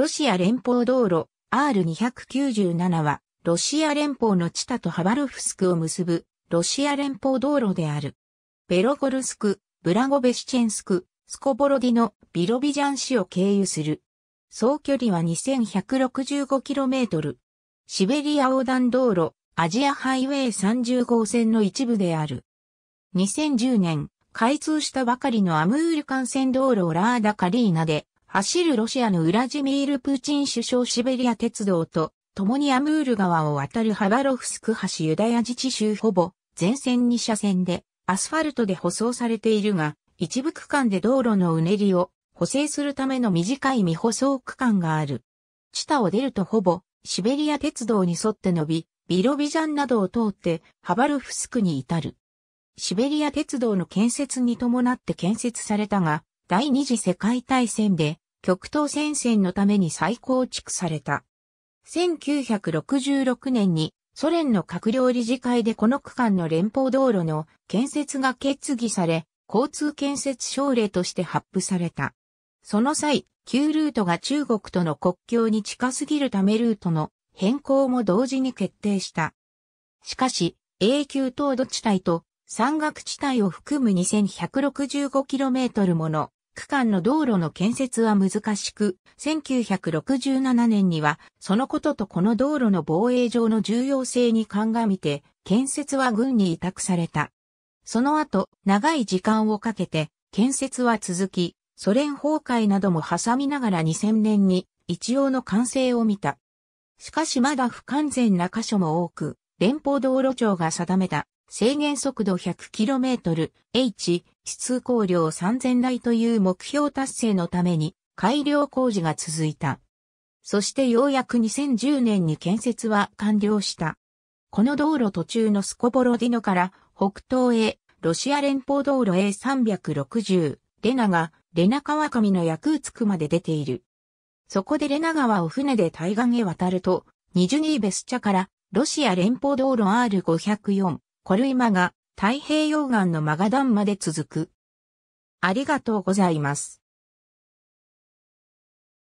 ロシア連邦道路 R297 は、ロシア連邦のチタとハバロフスクを結ぶ、ロシア連邦道路である。ベロゴルスク、ブラゴベシチェンスク、スコボロディのビロビジャン市を経由する。総距離は 2165km。シベリア横断道路、アジアハイウェイ30号線の一部である。2010年、開通したばかりのアムール幹線道路ラーダカリーナで、走るロシアのウラジミール・プーチン首相シベリア鉄道と、共にアムール川を渡るハバロフスク橋ユダヤ自治州ほぼ、全線2車線で、アスファルトで舗装されているが、一部区間で道路のうねりを補正するための短い未舗装区間がある。チタを出るとほぼ、シベリア鉄道に沿って伸び、ビロビジャンなどを通って、ハバロフスクに至る。シベリア鉄道の建設に伴って建設されたが、第二次世界大戦で極東戦線のために再構築された。1966年にソ連の閣僚理事会でこの区間の連邦道路の建設が決議され、交通建設省令として発布された。その際、旧ルートが中国との国境に近すぎるためルートの変更も同時に決定した。しかし、永久凍土地帯と山岳地帯を含む 2165km もの区間の道路の建設は難しく、1967年には、そのこととこの道路の防衛上の重要性に鑑みて、建設は軍に委託された。その後、長い時間をかけて、建設は続き、ソ連崩壊なども挟みながら2000年に一応の完成を見た。しかしまだ不完全な箇所も多く、連邦道路庁が定めた制限速度 100km、H、通行量3000台という目標達成のために改良工事が続いた。そしてようやく2010年に建設は完了した。この道路途中のスコボロディノから北東へロシア連邦道路 A360 レナがレナ川上の役をつくまで出ている。そこでレナ川を船で対岸へ渡るとニジュニーベスチャからロシア連邦道路 R504 コルイマが太平洋岸のマガダンまで続く。ありがとうございます。